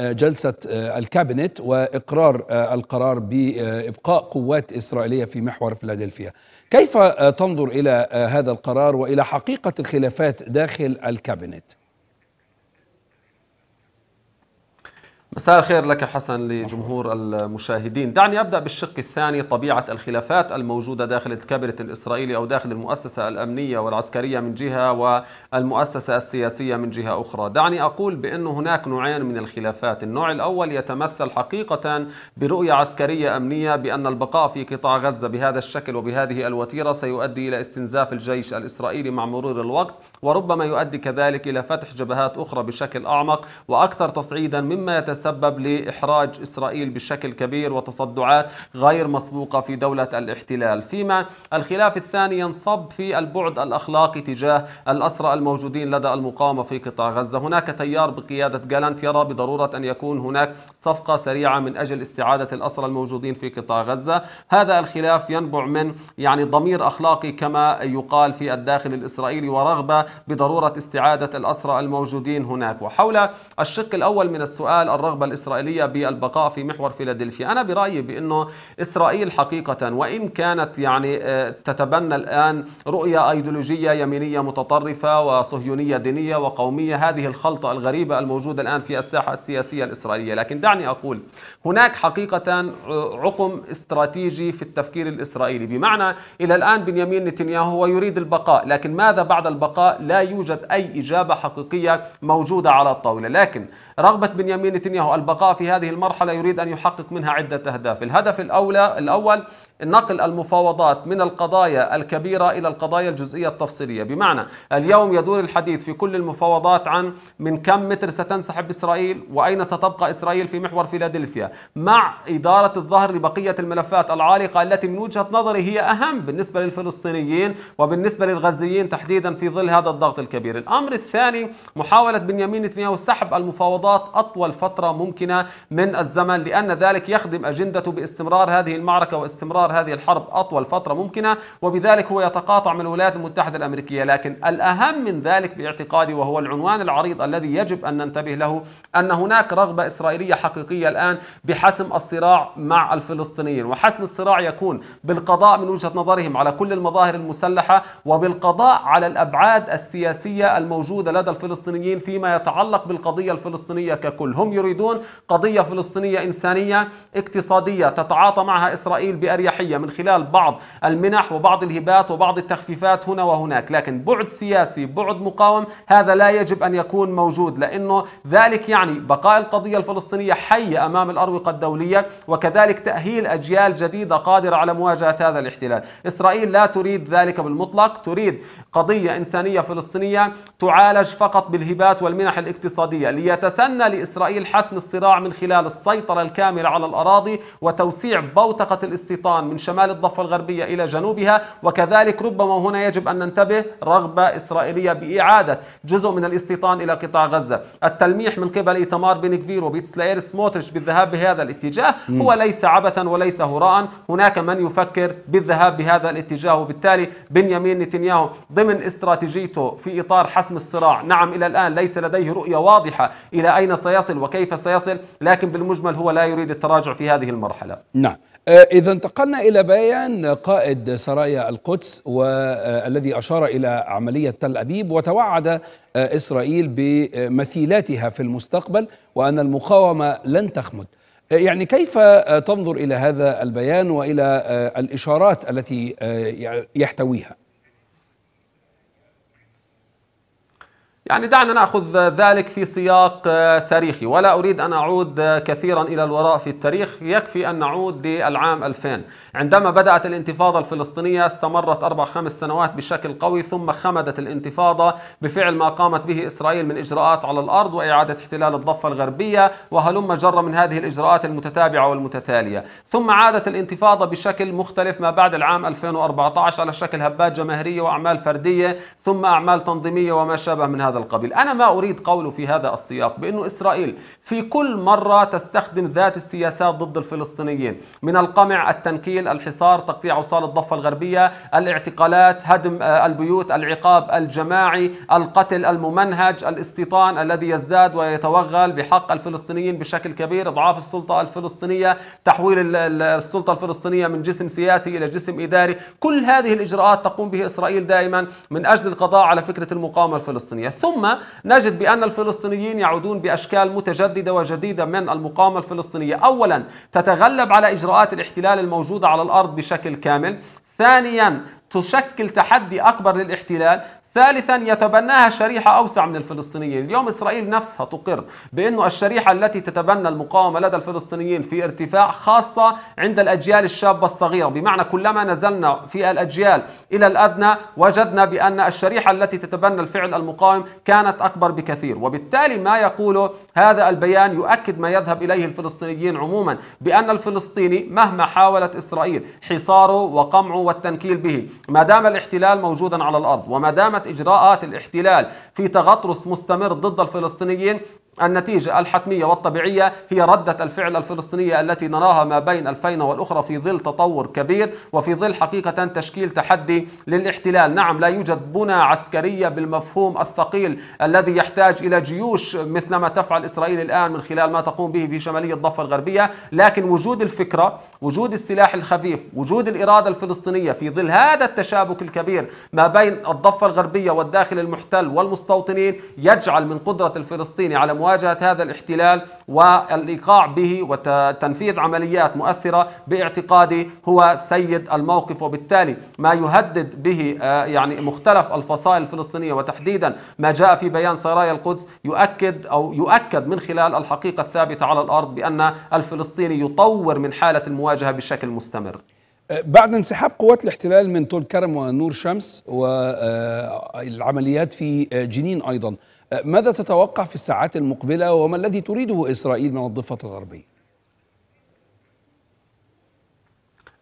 آه، جلسة آه، الكابينت وإقرار آه، القرار بإبقاء قوات إسرائيلية في محور فيلادلفيا كيف تنظر إلى هذا القرار وإلى حقيقة الخلافات داخل الكابينت؟ مساء الخير لك حسن لجمهور المشاهدين دعني أبدأ بالشق الثاني طبيعة الخلافات الموجودة داخل الكابرة الإسرائيلي أو داخل المؤسسة الأمنية والعسكرية من جهة والمؤسسة السياسية من جهة أخرى دعني أقول بأن هناك نوعين من الخلافات النوع الأول يتمثل حقيقة برؤية عسكرية أمنية بأن البقاء في قطاع غزة بهذا الشكل وبهذه الوتيرة سيؤدي إلى استنزاف الجيش الإسرائيلي مع مرور الوقت وربما يؤدي كذلك إلى فتح جبهات أخرى بشكل أعمق وأكثر تصعيدا مما يتس تسبب لإحراج إسرائيل بشكل كبير وتصدعات غير مسبوقة في دولة الاحتلال فيما الخلاف الثاني ينصب في البعد الأخلاقي تجاه الأسرى الموجودين لدى المقاومة في قطاع غزة هناك تيار بقيادة جالانت يرى بضرورة أن يكون هناك صفقة سريعة من أجل استعادة الأسرى الموجودين في قطاع غزة هذا الخلاف ينبع من يعني ضمير أخلاقي كما يقال في الداخل الإسرائيلي ورغبة بضرورة استعادة الأسرى الموجودين هناك وحول الشق الأول من السؤال الرغبة الرغبة الإسرائيلية بالبقاء في محور فيلادلفيا أنا برأيي بأنه إسرائيل حقيقة وإن كانت يعني آه، تتبنى الآن رؤية أيديولوجية يمينية متطرفة وصهيونية دينية وقومية هذه الخلطة الغريبة الموجودة الآن في الساحة السياسية الإسرائيلية لكن دعني أقول هناك حقيقة آه، عقم استراتيجي في التفكير الإسرائيلي بمعنى إلى الآن بنيامين نتنياهو هو يريد البقاء لكن ماذا بعد البقاء لا يوجد أي إجابة حقيقية موجودة على الطاولة لكن رغبة بنيامين نتنياهو البقاء في هذه المرحلة يريد أن يحقق منها عدة أهداف الهدف الأولى الأول نقل المفاوضات من القضايا الكبيرة إلى القضايا الجزئية التفصيلية بمعنى اليوم يدور الحديث في كل المفاوضات عن من كم متر ستنسحب إسرائيل وأين ستبقى إسرائيل في محور فيلادلفيا مع إدارة الظهر لبقية الملفات العالقة التي من وجهة نظري هي أهم بالنسبة للفلسطينيين وبالنسبة للغزيين تحديدا في ظل هذا الضغط الكبير الأمر الثاني محاولة بنيامين نتنياهو سحب المفاوضات أطول فترة ممكنة من الزمن لأن ذلك يخدم أجندته باستمرار هذه المعركة واستمرار استمرار هذه الحرب أطول فترة ممكنة وبذلك هو يتقاطع من الولايات المتحدة الأمريكية لكن الأهم من ذلك باعتقادي وهو العنوان العريض الذي يجب أن ننتبه له أن هناك رغبة إسرائيلية حقيقية الآن بحسم الصراع مع الفلسطينيين وحسم الصراع يكون بالقضاء من وجهة نظرهم على كل المظاهر المسلحة وبالقضاء على الأبعاد السياسية الموجودة لدى الفلسطينيين فيما يتعلق بالقضية الفلسطينية ككل هم يريدون قضية فلسطينية إنسانية اقتصادية تتعاطى معها إسرائيل بأريحية السياحية من خلال بعض المنح وبعض الهبات وبعض التخفيفات هنا وهناك لكن بعد سياسي بعد مقاوم هذا لا يجب أن يكون موجود لأنه ذلك يعني بقاء القضية الفلسطينية حية أمام الأروقة الدولية وكذلك تأهيل أجيال جديدة قادرة على مواجهة هذا الاحتلال إسرائيل لا تريد ذلك بالمطلق تريد قضية إنسانية فلسطينية تعالج فقط بالهبات والمنح الاقتصادية ليتسنى لإسرائيل حسم الصراع من خلال السيطرة الكاملة على الأراضي وتوسيع بوتقة الاستيطان الطوفان من شمال الضفة الغربية إلى جنوبها وكذلك ربما هنا يجب أن ننتبه رغبة إسرائيلية بإعادة جزء من الاستيطان إلى قطاع غزة التلميح من قبل إيتمار بن كفير وبيتسلاير سموتريتش بالذهاب بهذا الاتجاه م. هو ليس عبثا وليس هراء هناك من يفكر بالذهاب بهذا الاتجاه وبالتالي بنيامين نتنياهو ضمن استراتيجيته في إطار حسم الصراع نعم إلى الآن ليس لديه رؤية واضحة إلى أين سيصل وكيف سيصل لكن بالمجمل هو لا يريد التراجع في هذه المرحلة نعم آه، إذا انتقلنا عدنا إلى بيان قائد سرايا القدس والذي آه، أشار إلى عملية تل أبيب وتوعد آه، إسرائيل بمثيلاتها في المستقبل وأن المقاومة لن تخمد آه، يعني كيف تنظر إلى هذا البيان وإلى الإشارات التي يحتويها؟ يعني دعنا نأخذ ذلك في سياق آه، تاريخي ولا أريد أن أعود آه، كثيرا إلى الوراء في التاريخ يكفي أن نعود للعام 2000 عندما بدأت الانتفاضة الفلسطينية استمرت أربع خمس سنوات بشكل قوي ثم خمدت الانتفاضة بفعل ما قامت به إسرائيل من إجراءات على الأرض وإعادة احتلال الضفة الغربية وهلم جر من هذه الإجراءات المتتابعة والمتتالية ثم عادت الانتفاضة بشكل مختلف ما بعد العام 2014 على شكل هبات جماهيرية وأعمال فردية ثم أعمال تنظيمية وما شابه من هذا هذا القبيل أنا ما أريد قوله في هذا السياق بأنه إسرائيل في كل مرة تستخدم ذات السياسات ضد الفلسطينيين من القمع التنكيل الحصار تقطيع وصال الضفة الغربية الاعتقالات هدم آه، البيوت العقاب الجماعي القتل الممنهج الاستيطان الذي يزداد ويتوغل بحق الفلسطينيين بشكل كبير إضعاف السلطة الفلسطينية تحويل السلطة الفلسطينية من جسم سياسي إلى جسم إداري كل هذه الإجراءات تقوم به إسرائيل دائما من أجل القضاء على فكرة المقاومة الفلسطينية ثم نجد بأن الفلسطينيين يعودون بأشكال متجددة وجديدة من المقاومة الفلسطينية أولا تتغلب على إجراءات الاحتلال الموجودة على الأرض بشكل كامل ثانيا تشكل تحدي أكبر للاحتلال ثالثا يتبناها شريحة أوسع من الفلسطينيين اليوم إسرائيل نفسها تقر بأنه الشريحة التي تتبنى المقاومة لدى الفلسطينيين في ارتفاع خاصة عند الأجيال الشابة الصغيرة بمعنى كلما نزلنا في الأجيال إلى الأدنى وجدنا بأن الشريحة التي تتبنى الفعل المقاوم كانت أكبر بكثير وبالتالي ما يقوله هذا البيان يؤكد ما يذهب إليه الفلسطينيين عموما بأن الفلسطيني مهما حاولت إسرائيل حصاره وقمعه والتنكيل به ما دام الاحتلال موجودا على الأرض وما دامت إجراءات الاحتلال في تغطرس مستمر ضد الفلسطينيين النتيجة الحتمية والطبيعية هي ردة الفعل الفلسطينية التي نراها ما بين الفينة والأخرى في ظل تطور كبير وفي ظل حقيقة تشكيل تحدي للاحتلال نعم لا يوجد بنى عسكرية بالمفهوم الثقيل الذي يحتاج إلى جيوش مثلما تفعل إسرائيل الآن من خلال ما تقوم به في شمالية الضفة الغربية لكن وجود الفكرة وجود السلاح الخفيف وجود الإرادة الفلسطينية في ظل هذا التشابك الكبير ما بين الضفة الغربية والداخل المحتل والمستوطنين يجعل من قدرة الفلسطيني على مواجهة هذا الاحتلال والإيقاع به وتنفيذ عمليات مؤثرة باعتقادي هو سيد الموقف وبالتالي ما يهدد به آه، يعني مختلف الفصائل الفلسطينية وتحديدا ما جاء في بيان سرايا القدس يؤكد أو يؤكد من خلال الحقيقة الثابتة على الأرض بأن الفلسطيني يطور من حالة المواجهة بشكل مستمر آه، بعد انسحاب قوات الاحتلال من طول كرم ونور شمس والعمليات آه، في جنين ايضا ماذا تتوقع في الساعات المقبلة وما الذي تريده إسرائيل من الضفة الغربية؟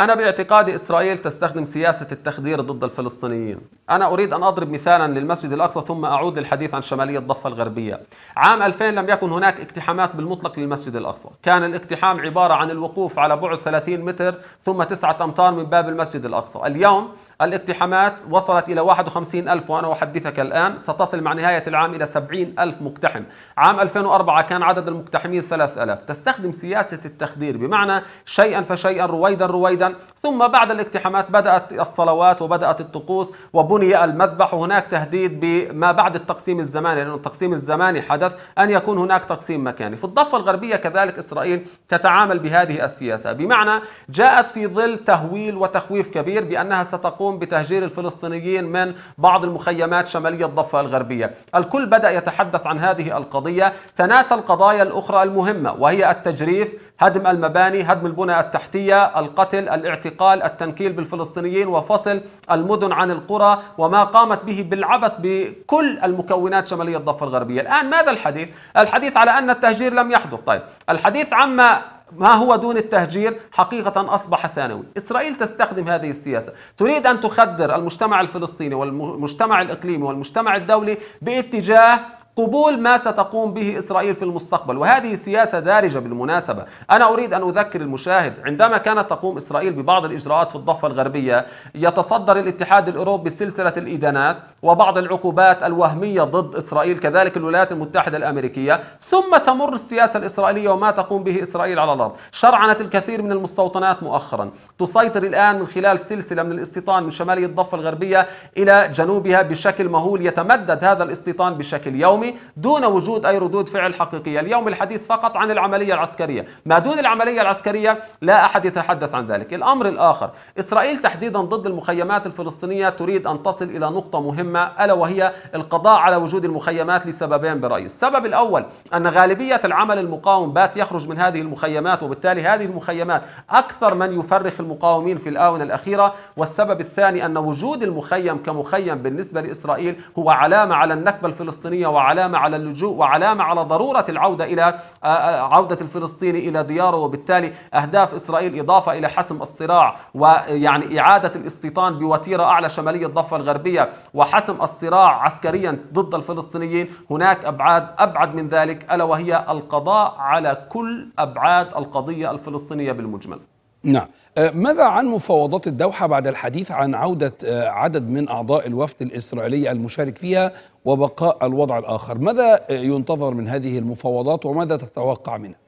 أنا باعتقادي إسرائيل تستخدم سياسة التخدير ضد الفلسطينيين أنا أريد أن أضرب مثالا للمسجد الأقصى ثم أعود للحديث عن شمالية الضفة الغربية عام 2000 لم يكن هناك اقتحامات بالمطلق للمسجد الأقصى كان الاقتحام عبارة عن الوقوف على بعد 30 متر ثم 9 أمتار من باب المسجد الأقصى اليوم الاقتحامات وصلت إلى 51 ألف وأنا أحدثك الآن ستصل مع نهاية العام إلى 70 ألف مقتحم عام 2004 كان عدد المقتحمين 3000 تستخدم سياسة التخدير بمعنى شيئا فشيئا رويدا رويدا ثم بعد الاقتحامات بدأت الصلوات وبدأت الطقوس وبني المذبح وهناك تهديد بما بعد التقسيم الزماني لأن التقسيم الزماني حدث أن يكون هناك تقسيم مكاني في الضفة الغربية كذلك إسرائيل تتعامل بهذه السياسة بمعنى جاءت في ظل تهويل وتخويف كبير بأنها ستقوم تقوم بتهجير الفلسطينيين من بعض المخيمات شمالية الضفة الغربية الكل بدأ يتحدث عن هذه القضية تناسى القضايا الأخرى المهمة وهي التجريف هدم المباني هدم البنى التحتية القتل الاعتقال التنكيل بالفلسطينيين وفصل المدن عن القرى وما قامت به بالعبث بكل المكونات شمالية الضفة الغربية الآن ماذا الحديث؟ الحديث على أن التهجير لم يحدث طيب الحديث عما ما هو دون التهجير حقيقة أصبح ثانوي إسرائيل تستخدم هذه السياسة تريد أن تخدر المجتمع الفلسطيني والمجتمع الإقليمي والمجتمع الدولي باتجاه قبول ما ستقوم به إسرائيل في المستقبل وهذه سياسة دارجة بالمناسبة أنا أريد أن أذكر المشاهد عندما كانت تقوم إسرائيل ببعض الإجراءات في الضفة الغربية يتصدر الاتحاد الأوروبي سلسلة الإدانات وبعض العقوبات الوهمية ضد إسرائيل كذلك الولايات المتحدة الأمريكية ثم تمر السياسة الإسرائيلية وما تقوم به إسرائيل على الأرض شرعنت الكثير من المستوطنات مؤخرا تسيطر الآن من خلال سلسلة من الاستيطان من شمالي الضفة الغربية إلى جنوبها بشكل مهول يتمدد هذا الاستيطان بشكل يومي اليومي دون وجود أي ردود فعل حقيقية اليوم الحديث فقط عن العملية العسكرية ما دون العملية العسكرية لا أحد يتحدث عن ذلك الأمر الآخر إسرائيل تحديدا ضد المخيمات الفلسطينية تريد أن تصل إلى نقطة مهمة ألا وهي القضاء على وجود المخيمات لسببين برأيي السبب الأول أن غالبية العمل المقاوم بات يخرج من هذه المخيمات وبالتالي هذه المخيمات أكثر من يفرخ المقاومين في الآونة الأخيرة والسبب الثاني أن وجود المخيم كمخيم بالنسبة لإسرائيل هو علامة على النكبة الفلسطينية وعلى وعلامة على اللجوء وعلامة على ضرورة العودة إلى آه، آه، عودة الفلسطيني إلى دياره وبالتالي أهداف إسرائيل إضافة إلى حسم الصراع ويعني إعادة الاستيطان بوتيرة أعلى شمالية الضفة الغربية وحسم الصراع عسكريا ضد الفلسطينيين هناك أبعاد أبعد من ذلك ألا وهي القضاء على كل أبعاد القضية الفلسطينية بالمجمل نعم آه، ماذا عن مفاوضات الدوحة بعد الحديث عن عودة آه، عدد من أعضاء الوفد الإسرائيلي المشارك فيها وبقاء الوضع الآخر ماذا آه، ينتظر من هذه المفاوضات وماذا تتوقع منها؟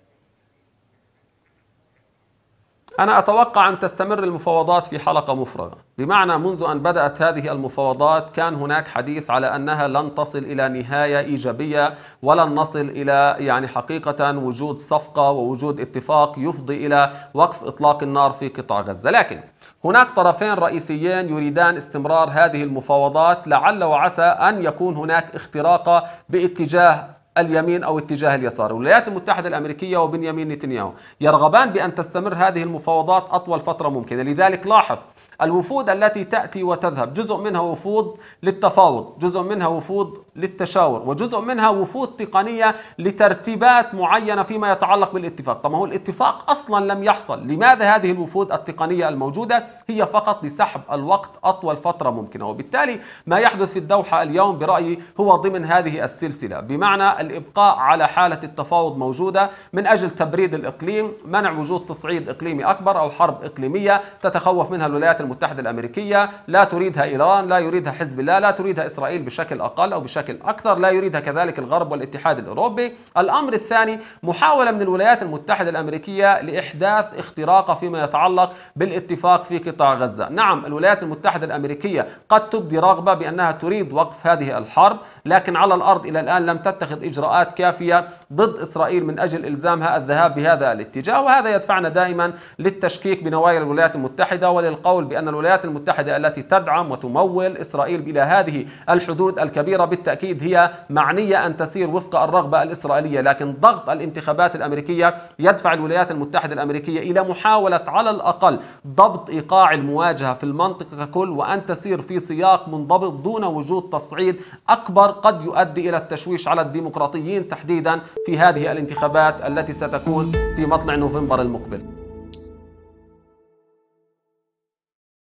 أنا أتوقع أن تستمر المفاوضات في حلقة مفرغة بمعنى منذ أن بدأت هذه المفاوضات كان هناك حديث على أنها لن تصل إلى نهاية إيجابية ولن نصل إلى يعني حقيقة وجود صفقة ووجود اتفاق يفضي إلى وقف إطلاق النار في قطاع غزة لكن هناك طرفين رئيسيين يريدان استمرار هذه المفاوضات لعل وعسى أن يكون هناك اختراقة باتجاه اليمين أو اتجاه اليسار الولايات المتحدة الأمريكية وبنيامين نتنياهو يرغبان بأن تستمر هذه المفاوضات أطول فترة ممكنة لذلك لاحظ الوفود التي تأتي وتذهب جزء منها وفود للتفاوض جزء منها وفود للتشاور وجزء منها وفود تقنية لترتيبات معينة فيما يتعلق بالاتفاق طب هو الاتفاق أصلا لم يحصل لماذا هذه الوفود التقنية الموجودة هي فقط لسحب الوقت أطول فترة ممكنة وبالتالي ما يحدث في الدوحة اليوم برأيي هو ضمن هذه السلسلة بمعنى الإبقاء على حالة التفاوض موجودة من أجل تبريد الإقليم منع وجود تصعيد إقليمي أكبر أو حرب إقليمية تتخوف منها الولايات المتحدة الأمريكية لا تريدها إيران لا يريدها حزب الله لا تريدها إسرائيل بشكل أقل أو بشكل أكثر لا يريدها كذلك الغرب والاتحاد الأوروبي الأمر الثاني محاولة من الولايات المتحدة الأمريكية لإحداث اختراقة فيما يتعلق بالاتفاق في قطاع غزة نعم الولايات المتحدة الأمريكية قد تبدي رغبة بأنها تريد وقف هذه الحرب لكن على الأرض إلى الآن لم تتخذ إجراءات إجراءات كافية ضد إسرائيل من أجل إلزامها الذهاب بهذا الاتجاه وهذا يدفعنا دائما للتشكيك بنوايا الولايات المتحدة وللقول بأن الولايات المتحدة التي تدعم وتمول إسرائيل إلى هذه الحدود الكبيرة بالتأكيد هي معنية أن تسير وفق الرغبة الإسرائيلية لكن ضغط الانتخابات الأمريكية يدفع الولايات المتحدة الأمريكية إلى محاولة على الأقل ضبط إيقاع المواجهة في المنطقة ككل وأن تسير في سياق منضبط دون وجود تصعيد أكبر قد يؤدي إلى التشويش على الديمقراطية الديمقراطيين تحديدا في هذه الانتخابات التي ستكون في مطلع نوفمبر المقبل